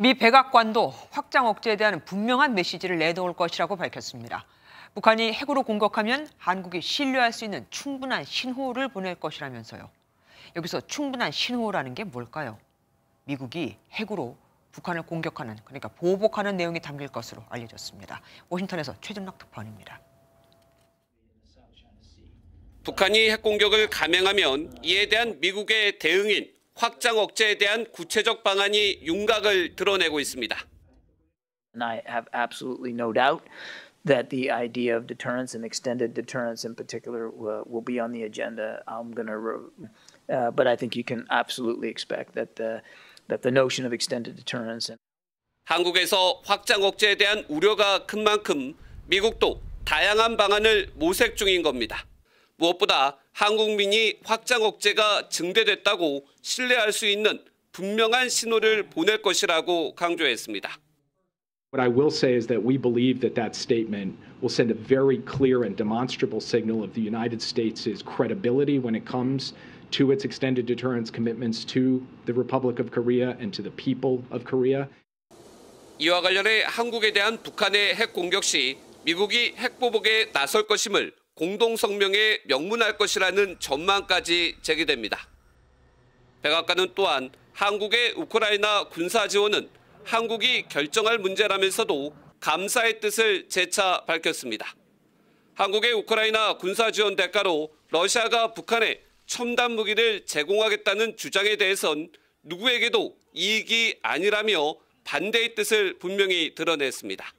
미 백악관도 확장 억제에 대한 분명한 메시지를 내놓을 것이라고 밝혔습니다. 북한이 핵으로 공격하면 한국이 신뢰할 수 있는 충분한 신호를 보낼 것이라면서요. 여기서 충분한 신호라는 게 뭘까요? 미국이 핵으로 북한을 공격하는 그러니까 보복하는 내용이 담길 것으로 알려졌습니다. 워싱턴에서 최준락 특파원입니다. 북한이 핵 공격을 감행하면 이에 대한 미국의 대응인 확장 억제에 대한 구체적 방안이 윤곽을 드러내고 있습니다. And I have absolutely no doubt that the idea of deterrence and extended deterrence in particular will be on the agenda. I'm going to uh, but I think you can absolutely expect that the that the notion of extended deterrence and 한국에서 확장 억제에 대한 우려가 큰 만큼 미국도 다양한 방안을 모색 중인 겁니다. 무엇보다 한국민이 확장 억제가 증대됐다고 신뢰할 수 있는 분명한 신호를 보낼 것이라고 강조했습니다. What I will say is that we believe that that statement will send a very clear and demonstrable signal of the United States' credibility when it comes to its extended deterrence commitments to the Republic of Korea and to the people of Korea. 이와 관련해 한국에 대한 북한의 핵 공격 시 미국이 핵 보복에 나설 것임을 공동성명에 명문할 것이라는 전망까지 제기됩니다. 백악관은 또한 한국의 우크라이나 군사 지원은 한국이 결정할 문제라면서도 감사의 뜻을 재차 밝혔습니다. 한국의 우크라이나 군사 지원 대가로 러시아가 북한에 첨단 무기를 제공하겠다는 주장에 대해선 누구에게도 이익이 아니라며 반대의 뜻을 분명히 드러냈습니다.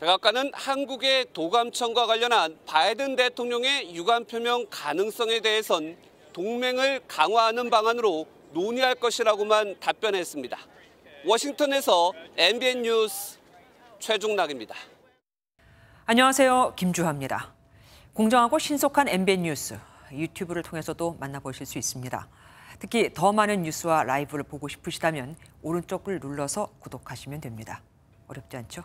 백악관은 한국의 도감청과 관련한 바이든 대통령의 유감 표명 가능성에 대해선 동맹을 강화하는 방안으로 논의할 것이라고만 답변했습니다. 워싱턴에서 MBN 뉴스 최중락입니다. 안녕하세요. 김주화입니다. 공정하고 신속한 MBN 뉴스 유튜브를 통해서도 만나보실 수 있습니다. 특히 더 많은 뉴스와 라이브를 보고 싶으시다면 오른쪽을 눌러서 구독하시면 됩니다. 어렵지 않죠?